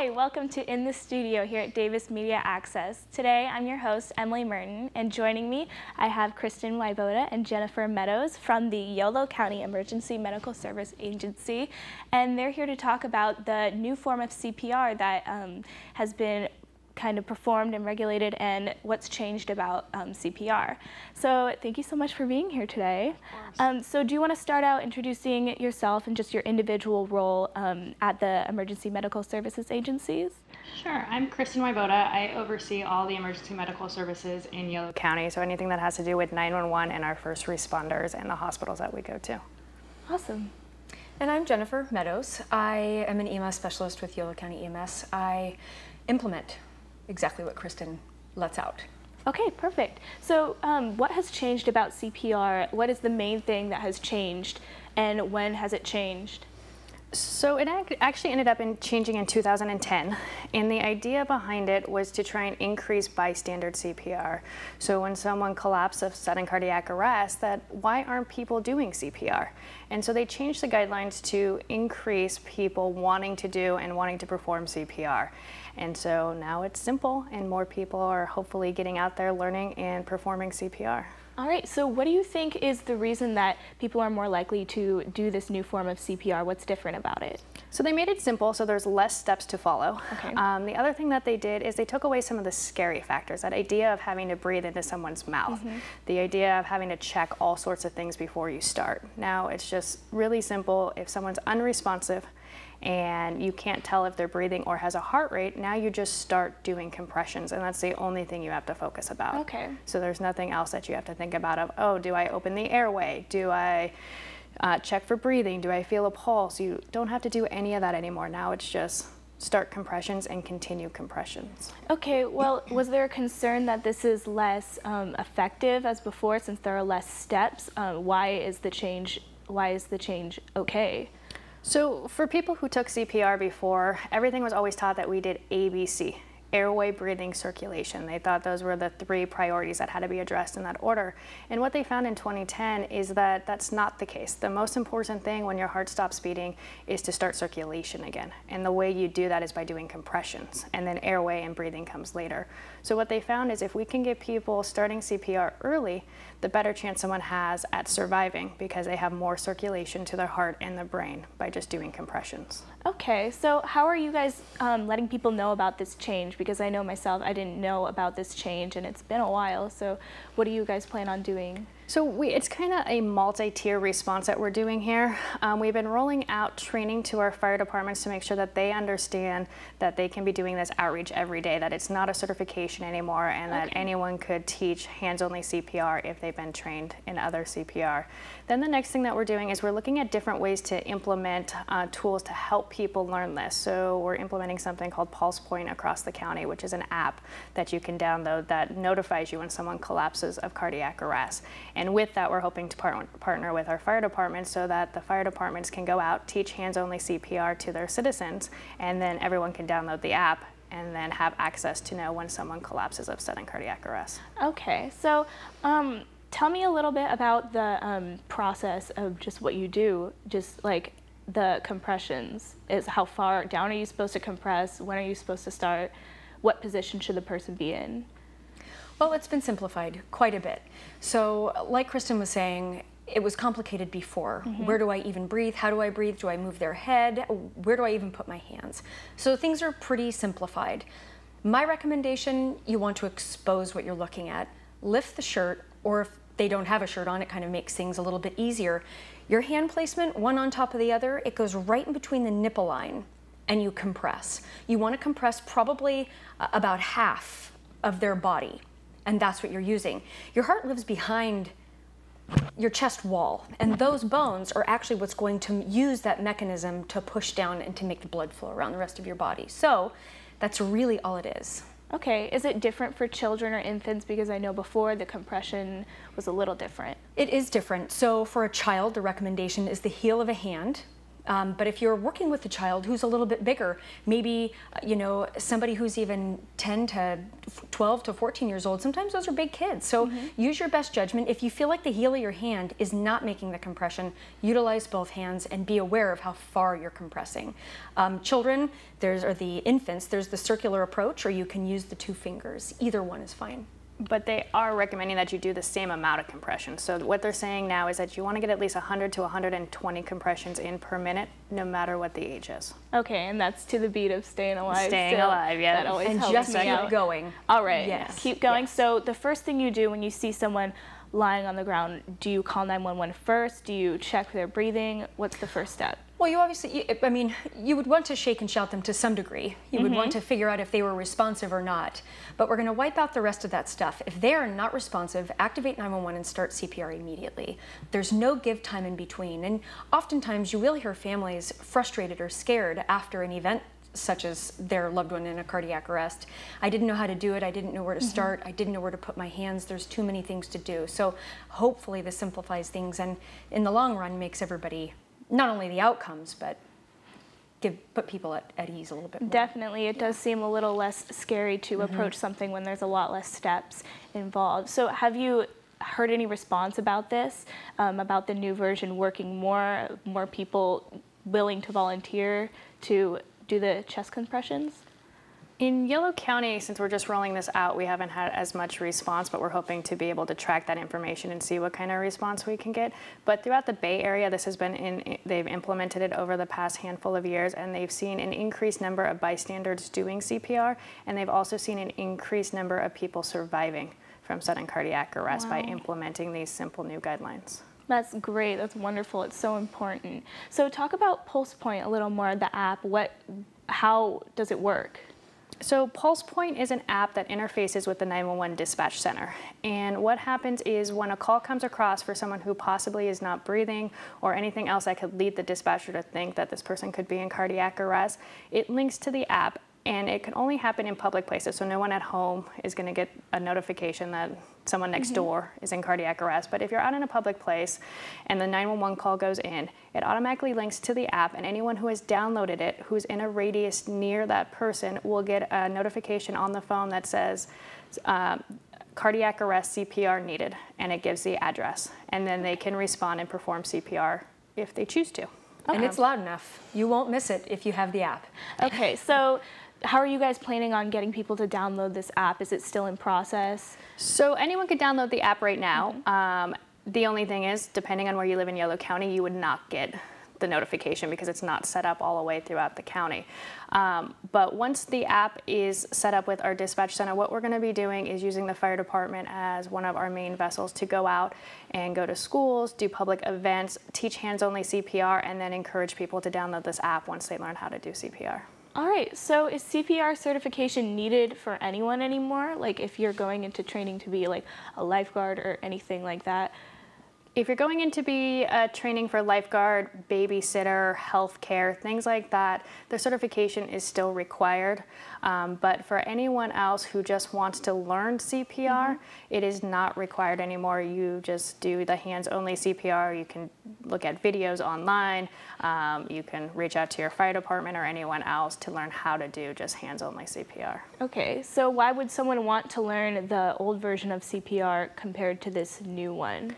Hi, welcome to In the Studio here at Davis Media Access. Today I'm your host, Emily Merton, and joining me I have Kristen Wyboda and Jennifer Meadows from the Yolo County Emergency Medical Service Agency, and they're here to talk about the new form of CPR that um, has been kind of performed and regulated and what's changed about um, CPR. So thank you so much for being here today. Um, so do you want to start out introducing yourself and just your individual role um, at the Emergency Medical Services Agencies? Sure. I'm Kristen Wyboda. I oversee all the emergency medical services in Yolo County, so anything that has to do with 911 and our first responders and the hospitals that we go to. Awesome. And I'm Jennifer Meadows. I am an EMS specialist with Yolo County EMS. I implement exactly what Kristen lets out. Okay, perfect. So um, what has changed about CPR? What is the main thing that has changed and when has it changed? So it actually ended up in changing in 2010, and the idea behind it was to try and increase bystander CPR. So when someone collapses of sudden cardiac arrest, that why aren't people doing CPR? And so they changed the guidelines to increase people wanting to do and wanting to perform CPR. And so now it's simple, and more people are hopefully getting out there learning and performing CPR. All right, so what do you think is the reason that people are more likely to do this new form of CPR? What's different about it? So they made it simple, so there's less steps to follow. Okay. Um, the other thing that they did is they took away some of the scary factors, that idea of having to breathe into someone's mouth, mm -hmm. the idea of having to check all sorts of things before you start. Now it's just really simple. If someone's unresponsive, and you can't tell if they're breathing or has a heart rate, now you just start doing compressions and that's the only thing you have to focus about. Okay. So there's nothing else that you have to think about of, oh, do I open the airway? Do I uh, check for breathing? Do I feel a pulse? You don't have to do any of that anymore. Now it's just start compressions and continue compressions. Okay, well, was there a concern that this is less um, effective as before since there are less steps? Um, why is the change, why is the change okay? So for people who took CPR before, everything was always taught that we did ABC airway, breathing, circulation. They thought those were the three priorities that had to be addressed in that order. And what they found in 2010 is that that's not the case. The most important thing when your heart stops beating is to start circulation again. And the way you do that is by doing compressions. And then airway and breathing comes later. So what they found is if we can get people starting CPR early, the better chance someone has at surviving because they have more circulation to their heart and the brain by just doing compressions. Okay, so how are you guys um, letting people know about this change? Because I know myself, I didn't know about this change and it's been a while, so what do you guys plan on doing? So we, it's kind of a multi-tier response that we're doing here. Um, we've been rolling out training to our fire departments to make sure that they understand that they can be doing this outreach every day, that it's not a certification anymore and okay. that anyone could teach hands-only CPR if they've been trained in other CPR. Then the next thing that we're doing is we're looking at different ways to implement uh, tools to help people learn this. So we're implementing something called Pulse Point across the county, which is an app that you can download that notifies you when someone collapses of cardiac arrest. And with that, we're hoping to part partner with our fire department so that the fire departments can go out, teach hands-only CPR to their citizens, and then everyone can download the app and then have access to know when someone collapses of sudden cardiac arrest. Okay, so um, tell me a little bit about the um, process of just what you do, just like the compressions is how far down are you supposed to compress when are you supposed to start what position should the person be in well, it's been simplified quite a bit. So, like Kristen was saying, it was complicated before. Mm -hmm. Where do I even breathe? How do I breathe? Do I move their head? Where do I even put my hands? So things are pretty simplified. My recommendation, you want to expose what you're looking at. Lift the shirt, or if they don't have a shirt on, it kind of makes things a little bit easier. Your hand placement, one on top of the other, it goes right in between the nipple line and you compress. You want to compress probably uh, about half of their body and that's what you're using. Your heart lives behind your chest wall, and those bones are actually what's going to use that mechanism to push down and to make the blood flow around the rest of your body. So that's really all it is. Okay, is it different for children or infants? Because I know before the compression was a little different. It is different. So for a child, the recommendation is the heel of a hand um, but if you're working with a child who's a little bit bigger, maybe, uh, you know, somebody who's even 10 to 12 to 14 years old, sometimes those are big kids. So mm -hmm. use your best judgment. If you feel like the heel of your hand is not making the compression, utilize both hands and be aware of how far you're compressing. Um, children, there's, or the infants, there's the circular approach, or you can use the two fingers. Either one is fine. But they are recommending that you do the same amount of compression. So what they're saying now is that you want to get at least 100 to 120 compressions in per minute, no matter what the age is. Okay, and that's to the beat of staying alive. Staying alive, yeah. That always and helps just me keep out. going. All right. Yes. Keep going. Yes. So the first thing you do when you see someone lying on the ground, do you call 911 first? Do you check their breathing? What's the first step? Well, you obviously, I mean, you would want to shake and shout them to some degree. You mm -hmm. would want mm-hmm. to figure out if they were responsive or not. But we're going to wipe out the rest of that stuff. If they are not responsive, activate 911 and start CPR immediately. There's no give time in between. And oftentimes you will hear families frustrated or scared after an event such as their loved one in a cardiac arrest. I didn't know how to do it. I didn't know where to mm-hmm. start. Mm -hmm. I didn't know where to put my hands. There's too many things to do. So hopefully this simplifies things and in the long run makes everybody not only the outcomes, but give put people at, at ease a little bit more. Definitely, it yeah. does seem a little less scary to mm -hmm. approach something when there's a lot less steps involved. So have you heard any response about this, um, about the new version working more, more people willing to volunteer to do the chest compressions? In Yellow County, since we're just rolling this out, we haven't had as much response, but we're hoping to be able to track that information and see what kind of response we can get. But throughout the Bay Area, this has been in, they've implemented it over the past handful of years, and they've seen an increased number of bystanders doing CPR, and they've also seen an increased number of people surviving from sudden cardiac arrest wow. by implementing these simple new guidelines. That's great. That's wonderful. It's so important. So talk about Pulse Point a little more, the app. What, how does it work? So PulsePoint is an app that interfaces with the 911 dispatch center. And what happens is when a call comes across for someone who possibly is not breathing or anything else that could lead the dispatcher to think that this person could be in cardiac arrest, it links to the app and it can only happen in public places. So no one at home is going to get a notification that someone next mm -hmm. door is in cardiac arrest. But if you're out in a public place and the 911 call goes in, it automatically links to the app, and anyone who has downloaded it, who's in a radius near that person, will get a notification on the phone that says. Uh, cardiac arrest CPR needed, and it gives the address. And then they can respond and perform CPR if they choose to. Okay. And it's loud enough. You won't miss it if you have the app. Okay, so how are you guys planning on getting people to download this app? Is it still in process? So anyone could download the app right now. Mm -hmm. um, the only thing is, depending on where you live in Yellow County, you would not get the notification because it's not set up all the way throughout the county. Um, but once the app is set up with our dispatch center, what we're going to be doing is using the fire department as one of our main vessels to go out and go to schools, do public events, teach hands-only CPR, and then encourage people to download this app once they learn how to do CPR. All right, so is CPR certification needed for anyone anymore? Like if you're going into training to be like a lifeguard or anything like that, if you're going into be a training for lifeguard, babysitter, healthcare, things like that, the certification is still required. Um, but for anyone else who just wants to learn CPR, mm -hmm. it is not required anymore. You just do the hands-only CPR. You can look at videos online. Um, you can reach out to your fire department or anyone else to learn how to do just hands-only CPR. Okay, so why would someone want to learn the old version of CPR compared to this new one?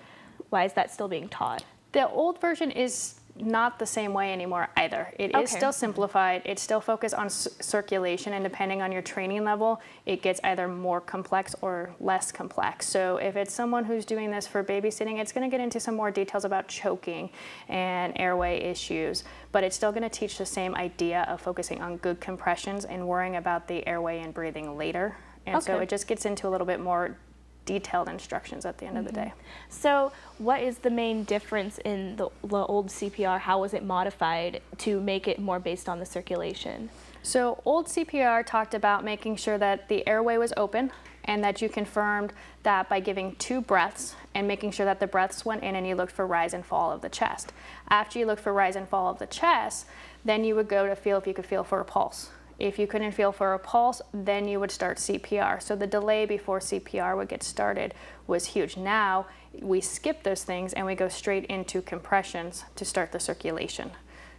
Why is that still being taught? The old version is not the same way anymore either. It okay. is still simplified. It's still focused on circulation, and depending on your training level, it gets either more complex or less complex. So if it's someone who's doing this for babysitting, it's going to get into some more details about choking and airway issues, but it's still going to teach the same idea of focusing on good compressions and worrying about the airway and breathing later. And okay. so it just gets into a little bit more detailed instructions at the end mm -hmm. of the mm-hmm. day. So what is the main difference in the, the old CPR? How was it modified to make it more based on the circulation? So old CPR talked about making sure that the airway was open and that you confirmed that by giving two breaths and making sure that the breaths went in and you looked for rise and fall of the chest. After you looked for rise and fall of the chest, then you would go to feel if you could feel for a pulse. If you couldn't feel for a pulse, then you would start CPR. So the delay before CPR would get started was huge. Now we skip those things and we go straight into compressions to start the circulation.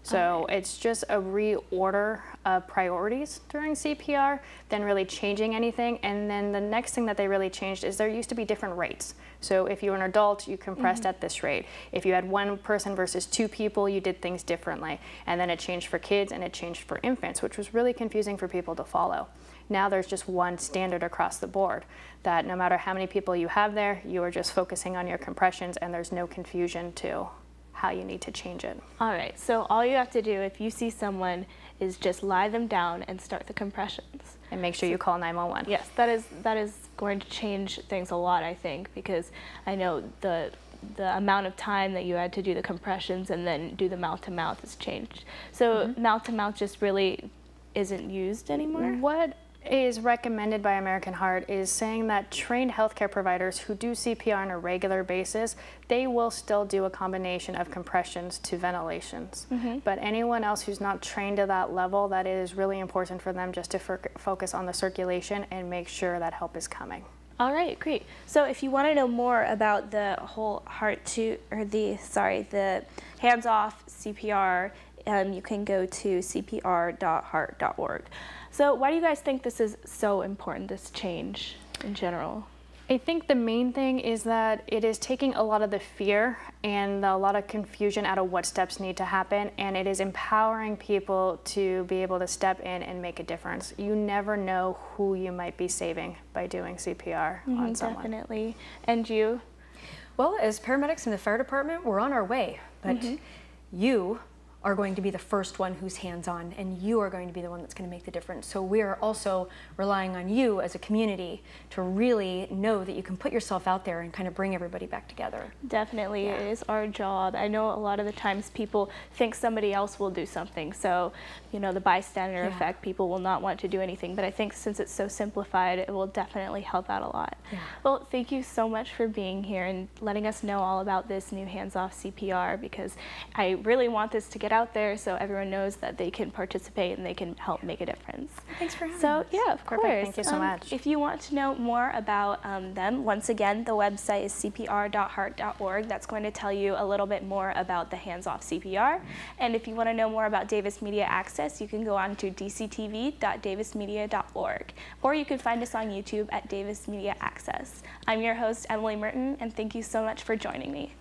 So okay. it's just a reorder of priorities during CPR, then really changing anything. And then the next thing that they really changed is there used to be different rates. So if you were an adult, you compressed mm -hmm. at this rate. If you had one person versus two people, you did things differently. And then it changed for kids and it changed for infants, which was really confusing for people to follow. Now there's just one standard across the board that no matter how many people you have there, you are just focusing on your compressions and there's no confusion to how you need to change it. All right, so all you have to do if you see someone is just lie them down and start the compressions. And make sure you call 911. Yes, that is, that is going to change things a lot, I think, because I know the the amount of time that you had to do the compressions and then do the mouth to mouth has changed. So mouth to mouth just really isn't used anymore. What is recommended by American Heart is saying that trained healthcare providers who do CPR on a regular basis, they will still do a combination of compressions to ventilations. Mm -hmm. But anyone else who's not trained to that level, that is really important for them just to focus on the circulation and make sure that help is coming. All right, great. So if you want to know more about the whole heart to, or the, sorry, the hands off CPR, um, you can go to cpr.heart.org. So why do you guys think this is so important, this change in general? I think the main thing is that it is taking a lot of the fear and a lot of confusion out of what steps need to happen, and it is empowering people to be able to step in and make a difference. You never know who you might be saving by doing CPR mm -hmm, on mm-hmm, someone. Definitely. And you? Well, as paramedics in the fire department, we're on our way, but mm -hmm. you are going to be the first one who's hands-on and you are going to be the one that's going to make the difference. So we are also relying on you as a community to really know that you can put yourself out there and kind of bring everybody back together. Definitely, yeah. it is our job. I know a lot of the times people think somebody else will do something. So, you know, the bystander yeah. effect, people will not want to do anything, but I think since it's so simplified, it will definitely help out a lot. Yeah. Well, thank you so much for being here and letting us know all about this new hands-off CPR because I really want this to get out there so everyone knows that they can participate and they can help make a difference. Thanks for having so, us. So yeah, of Perfect. course. Thank you so um, much. If you want to know more about um, them, once again, the website is cpr.heart.org. That's going to tell you a little bit more about the hands-off CPR. And if you want to know more about Davis Media Access, you can go on to dctv.davismedia.org. Or you can find us on YouTube at Davis Media Access. I'm your host, Emily Merton, and thank you so much for joining me.